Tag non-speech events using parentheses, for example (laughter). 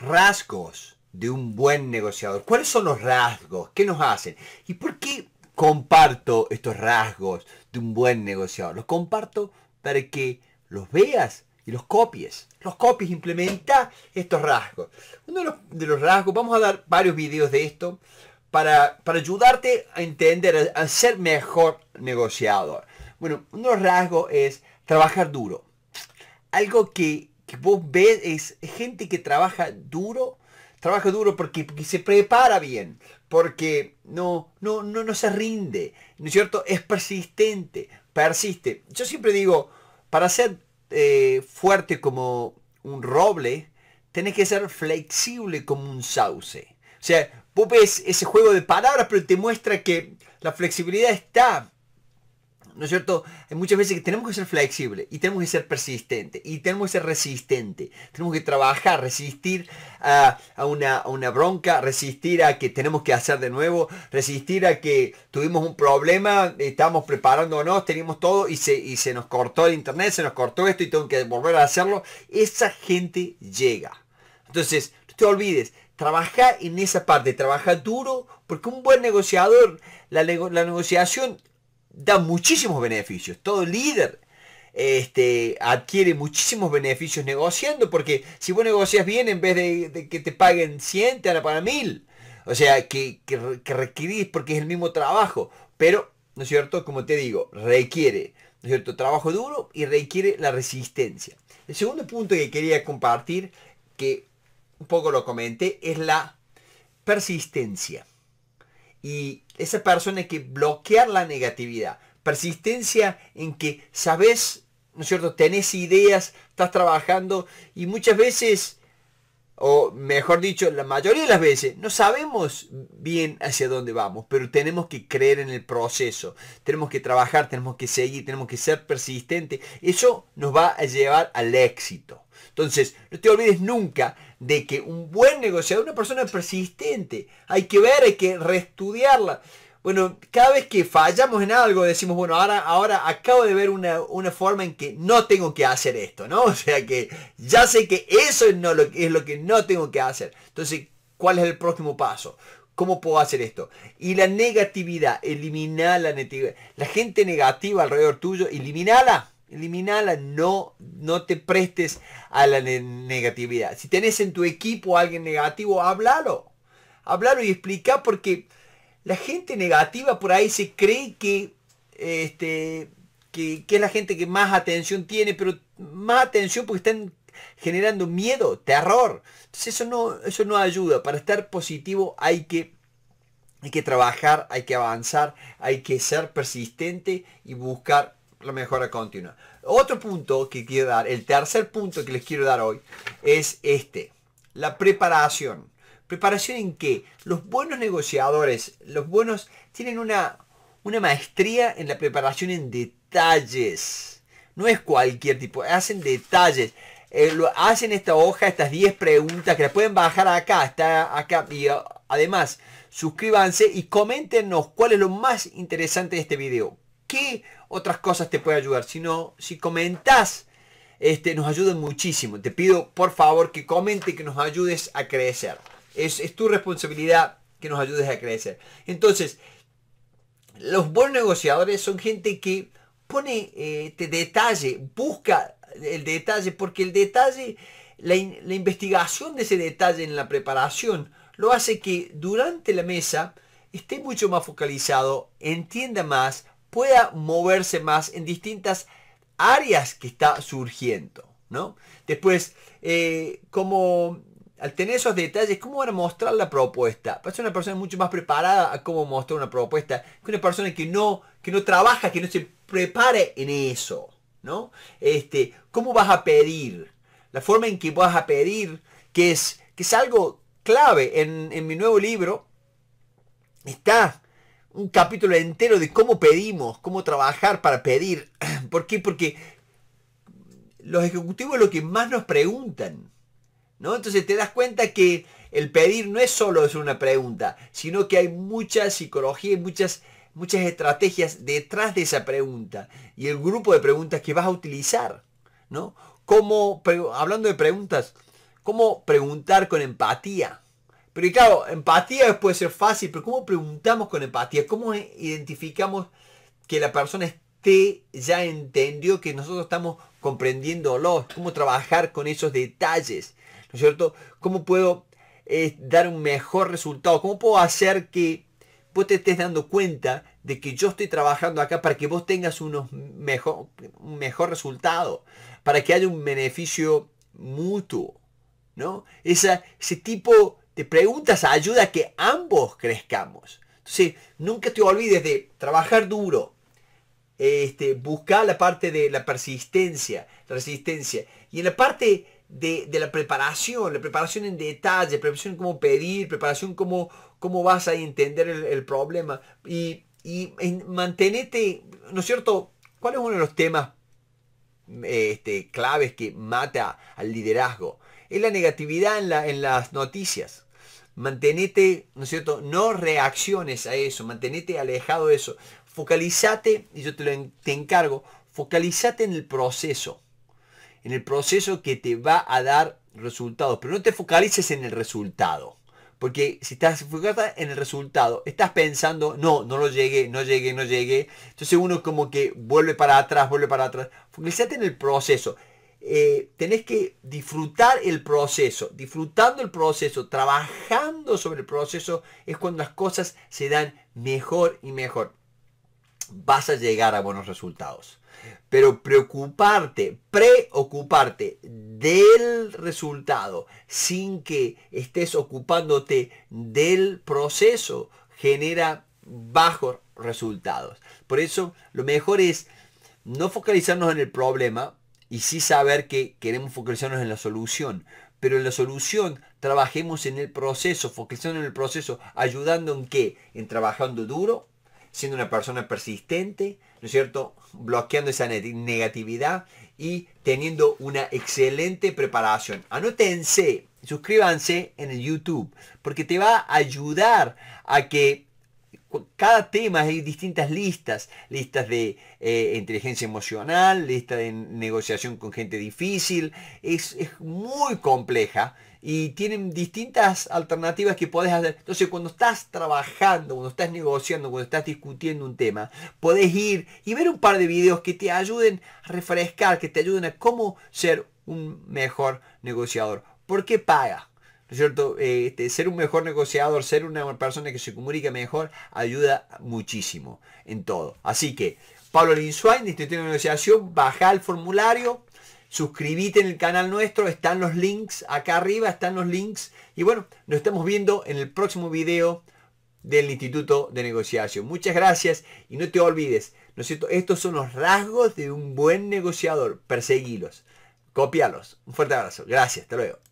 rasgos de un buen negociador. ¿Cuáles son los rasgos? ¿Qué nos hacen? ¿Y por qué comparto estos rasgos de un buen negociador? Los comparto para que los veas y los copies. Los copies, implementa estos rasgos. Uno de los, rasgos, vamos a dar varios videos de esto para, para ayudarte a entender, a, a ser mejor negociador. Bueno, uno de los rasgos es trabajar duro. Algo que que vos ves es gente que trabaja duro, trabaja duro porque, se prepara bien, porque no, no, no, se rinde, ¿no es cierto? Es persistente, persiste. Yo siempre digo, para ser eh, fuerte como un roble, tenés que ser flexible como un sauce. O sea, vos ves ese juego de palabras, pero te muestra que la flexibilidad está ¿No es cierto? Hay muchas veces que tenemos que ser flexibles y tenemos que ser persistentes y tenemos que ser resistentes. Tenemos que trabajar, resistir a, una, bronca, resistir a que tenemos que hacer de nuevo, resistir a que tuvimos un problema, estábamos preparándonos, teníamos todo y se, nos cortó el internet, se nos cortó esto y tengo que volver a hacerlo. Esa gente llega. Entonces, no te olvides, trabaja en esa parte, trabaja duro, porque un buen negociador, la, la negociación da muchísimos beneficios. Todo líder este, adquiere muchísimos beneficios negociando, porque si vos negocias bien, en vez de, que te paguen 100, te van a pagar O sea, que, que, requerís porque es el mismo trabajo. Pero, ¿no es cierto? Como te digo, requiere, cierto? Trabajo duro y requiere la resistencia. El segundo punto que quería compartir, que un poco lo comenté, es la persistencia y esa persona hay que bloquear la negatividad. Persistencia en que sabes, ¿no es cierto? Tenés ideas, estás trabajando y muchas veces, o mejor dicho, la mayoría de las veces, no sabemos bien hacia dónde vamos, pero tenemos que creer en el proceso, tenemos que trabajar, tenemos que seguir, tenemos que ser persistente. Eso nos va a llevar al éxito. Entonces, no te olvides nunca de que un buen negociador, una persona persistente, hay que ver, hay que reestudiarla. Bueno, cada vez que fallamos en algo decimos, bueno, ahora, ahora acabo de ver una, forma en que no tengo que hacer esto, ¿no? (laughs) O sea que ya sé que eso es, no lo, es lo que no tengo que hacer. Entonces, ¿cuál es el próximo paso? ¿Cómo puedo hacer esto? Y la negatividad, eliminar la negatividad. La gente negativa alrededor tuyo, eliminala. Eliminala, no, no te prestes a la negatividad. Si tenés en tu equipo a alguien negativo, háblalo. Háblalo y explica porque la gente negativa por ahí se cree que, este, que, es la gente que más atención tiene, pero más atención porque están generando miedo, terror. Entonces eso no, eso no ayuda. Para estar positivo hay que, hay que trabajar, hay que avanzar, hay que ser persistente y buscar la mejora continua. Otro punto que quiero dar, el tercer punto que les quiero dar hoy, es este, la preparación. ¿Preparación en que Los buenos negociadores, los buenos, tienen una, una maestría en la preparación en detalles. No es cualquier tipo, hacen detalles. Eh, lo, hacen esta hoja, estas 10 preguntas que las pueden bajar acá, está acá. Y ah, además, suscríbanse y coméntenos cuál es lo más interesante de este video qué otras cosas te puede ayudar. Si no, si comentás, este, nos ayuda muchísimo. Te pido por favor que comente, que nos ayudes a crecer. Es, tu responsabilidad que nos ayudes a crecer. Entonces, los buenos negociadores son gente que pone eh, este detalle, busca el detalle, porque el detalle, la, la, investigación de ese detalle en la preparación, lo hace que durante la mesa esté mucho más focalizado, entienda más, pueda moverse más en distintas áreas que está surgiendo, ¿no? Después, eh, al tener esos detalles, ¿cómo van a mostrar la propuesta? ser una persona mucho más preparada a cómo mostrar una propuesta que una persona que no, que no trabaja, que no se prepare en eso, ¿no? Este, ¿Cómo vas a pedir? La forma en que vas a pedir, que es, que es algo clave en, en mi nuevo libro, está un capítulo entero de cómo pedimos, cómo trabajar para pedir. (clears throat) ¿Por qué? Porque los ejecutivos es lo que más nos preguntan. ¿no? Entonces te das cuenta que el pedir no es solo es una pregunta, sino que hay mucha psicología y muchas, muchas estrategias detrás de esa pregunta y el grupo de preguntas que vas a utilizar. ¿no? cómo hablando de preguntas, ¿cómo preguntar con empatía? Pero claro, empatía puede ser fácil, pero ¿cómo preguntamos con empatía? ¿Cómo identificamos que la persona esté ya entendió que nosotros estamos los ¿Cómo trabajar con esos detalles? ¿No es cierto? ¿Cómo puedo eh, dar un mejor resultado? ¿Cómo puedo hacer que vos te estés dando cuenta de que yo estoy trabajando acá para que vos tengas unos mejor, un mejor resultado? Para que haya un beneficio mutuo. ¿No? ese tipo te preguntas ayuda a que ambos crezcamos. Entonces, nunca te olvides de trabajar duro, este, buscar la parte de la persistencia, la resistencia. Y en la parte de, la preparación, la preparación en detalle, preparación en cómo pedir, preparación cómo, cómo vas a entender el, problema. Y, y ¿no es cierto? ¿Cuál es uno de los temas este, claves que mata al liderazgo? es la negatividad en, las noticias. Mantenete, ¿no es cierto? No reacciones a eso, mantenete alejado de eso. Focalizate, y yo te, lo, te encargo, focalizate en el proceso, en el proceso que te va a dar resultados, pero no te focalices en el resultado. Porque si estás enfocada en el resultado, estás pensando, no, no lo llegué, no llegué, no llegué. Entonces uno como que vuelve para atrás, vuelve para atrás. Focalizate en el proceso. Eh, tenés que disfrutar el proceso. Disfrutando el proceso, trabajando sobre el proceso, es cuando las cosas se dan mejor y mejor. Vas a llegar a buenos resultados. Pero preocuparte, preocuparte del resultado sin que estés ocupándote del proceso genera bajos resultados. Por eso lo mejor es no focalizarnos en el problema, y sí saber que queremos focalizarnos en la solución. Pero en la solución trabajemos en el proceso, focalizando en el proceso, ayudando en qué? En trabajando duro, siendo una persona persistente, ¿no es cierto? Bloqueando esa negatividad y teniendo una excelente preparación. Anótense, suscríbanse en el YouTube, porque te va a ayudar a que cada tema hay distintas listas, listas de eh, inteligencia emocional, lista de negociación con gente difícil, es, es, muy compleja y tienen distintas alternativas que podés hacer. Entonces cuando estás trabajando, cuando estás negociando, cuando estás discutiendo un tema, podés ir y ver un par de videos que te ayuden a refrescar, que te ayuden a cómo ser un mejor negociador. ¿Por qué paga? cierto? Eh, este, ser un mejor negociador, ser una persona que se comunica mejor, ayuda muchísimo en todo. Así que, Pablo Linswine, de Instituto de Negociación, baja el formulario, suscríbete en el canal nuestro, están los links, acá arriba están los links. Y bueno, nos estamos viendo en el próximo video del Instituto de Negociación. Muchas gracias y no te olvides, ¿no es cierto? Estos son los rasgos de un buen negociador. Perseguilos, copialos. Un fuerte abrazo. Gracias, lo luego.